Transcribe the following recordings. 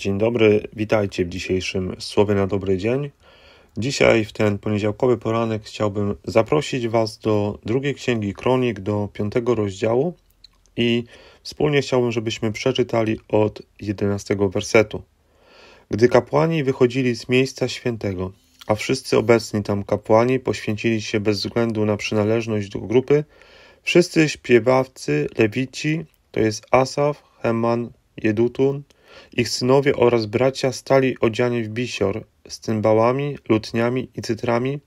Dzień dobry, witajcie w dzisiejszym Słowie na dobry dzień. Dzisiaj, w ten poniedziałkowy poranek, chciałbym zaprosić Was do drugiej księgi Kronik, do piątego rozdziału i wspólnie chciałbym, żebyśmy przeczytali od 11 wersetu. Gdy kapłani wychodzili z miejsca świętego, a wszyscy obecni tam kapłani poświęcili się bez względu na przynależność do grupy, wszyscy śpiewawcy, lewici, to jest Asaf, Heman, Jedutun, ich synowie oraz bracia stali odziani w bisior, z cymbałami, lutniami i cytrami,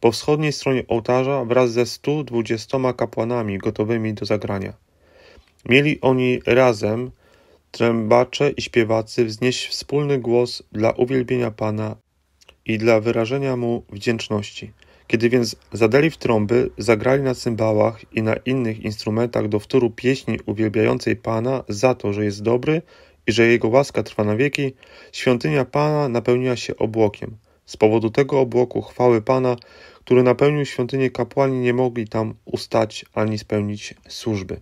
po wschodniej stronie ołtarza wraz ze stu dwudziestoma kapłanami gotowymi do zagrania. Mieli oni razem trębacze i śpiewacy wznieść wspólny głos dla uwielbienia Pana i dla wyrażenia Mu wdzięczności. Kiedy więc zadali w trąby, zagrali na cymbałach i na innych instrumentach do wtóru pieśni uwielbiającej Pana za to, że jest dobry i że Jego łaska trwa na wieki, świątynia Pana napełniła się obłokiem. Z powodu tego obłoku chwały Pana, który napełnił świątynię, kapłani nie mogli tam ustać ani spełnić służby.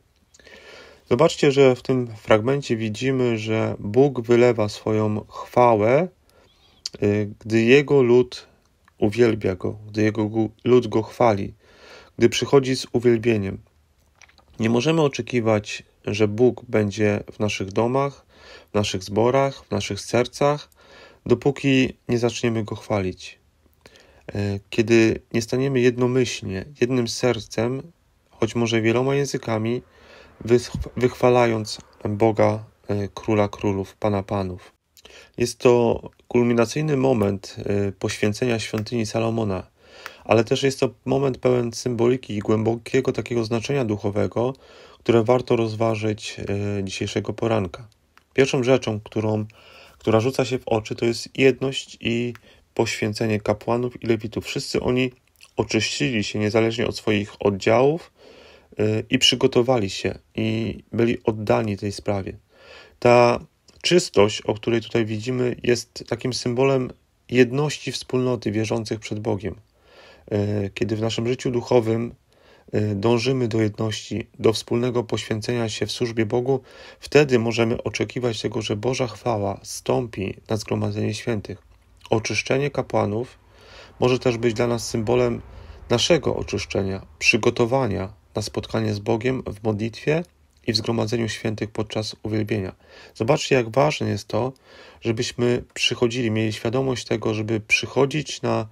Zobaczcie, że w tym fragmencie widzimy, że Bóg wylewa swoją chwałę, y, gdy Jego lud uwielbia Go, gdy Jego lud Go chwali, gdy przychodzi z uwielbieniem. Nie możemy oczekiwać, że Bóg będzie w naszych domach, w naszych zborach, w naszych sercach, dopóki nie zaczniemy go chwalić. E, kiedy nie staniemy jednomyślnie, jednym sercem, choć może wieloma językami, wychwalając Boga, e, Króla Królów, Pana Panów. Jest to kulminacyjny moment e, poświęcenia świątyni Salomona, ale też jest to moment pełen symboliki i głębokiego takiego znaczenia duchowego, które warto rozważyć dzisiejszego poranka. Pierwszą rzeczą, którą, która rzuca się w oczy, to jest jedność i poświęcenie kapłanów i lewitów. Wszyscy oni oczyścili się niezależnie od swoich oddziałów y, i przygotowali się i byli oddani tej sprawie. Ta czystość, o której tutaj widzimy, jest takim symbolem jedności wspólnoty wierzących przed Bogiem. Y, kiedy w naszym życiu duchowym Y, dążymy do jedności, do wspólnego poświęcenia się w służbie Bogu, wtedy możemy oczekiwać tego, że Boża chwała stąpi na zgromadzenie świętych. Oczyszczenie kapłanów może też być dla nas symbolem naszego oczyszczenia, przygotowania na spotkanie z Bogiem w modlitwie i w zgromadzeniu świętych podczas uwielbienia. Zobaczcie, jak ważne jest to, żebyśmy przychodzili, mieli świadomość tego, żeby przychodzić na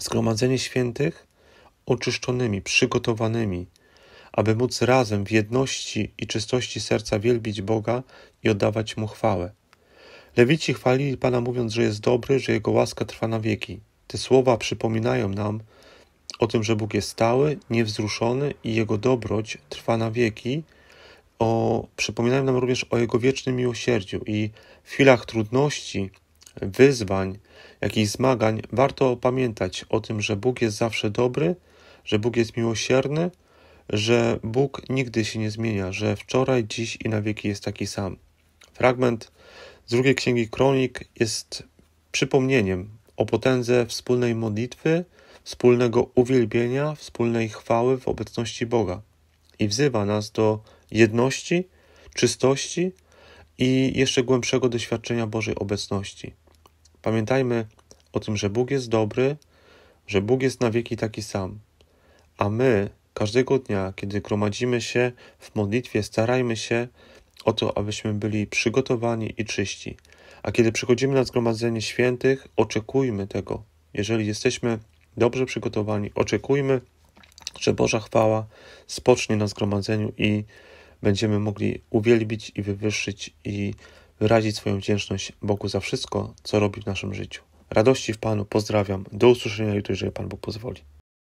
zgromadzenie świętych oczyszczonymi, przygotowanymi, aby móc razem w jedności i czystości serca wielbić Boga i oddawać Mu chwałę. Lewici chwalili Pana mówiąc, że jest dobry, że Jego łaska trwa na wieki. Te słowa przypominają nam o tym, że Bóg jest stały, niewzruszony i Jego dobroć trwa na wieki. O, przypominają nam również o Jego wiecznym miłosierdziu i w chwilach trudności, wyzwań, jakichś zmagań warto pamiętać o tym, że Bóg jest zawsze dobry, że Bóg jest miłosierny, że Bóg nigdy się nie zmienia, że wczoraj, dziś i na wieki jest taki sam. Fragment z drugiej księgi Kronik jest przypomnieniem o potędze wspólnej modlitwy, wspólnego uwielbienia, wspólnej chwały w obecności Boga i wzywa nas do jedności, czystości i jeszcze głębszego doświadczenia Bożej obecności. Pamiętajmy o tym, że Bóg jest dobry, że Bóg jest na wieki taki sam, a my każdego dnia, kiedy gromadzimy się w modlitwie, starajmy się o to, abyśmy byli przygotowani i czyści. A kiedy przychodzimy na zgromadzenie świętych, oczekujmy tego. Jeżeli jesteśmy dobrze przygotowani, oczekujmy, że Boża chwała spocznie na zgromadzeniu i będziemy mogli uwielbić i wywyższyć i wyrazić swoją wdzięczność Bogu za wszystko, co robi w naszym życiu. Radości w Panu pozdrawiam. Do usłyszenia jutro, jeżeli Pan Bóg pozwoli.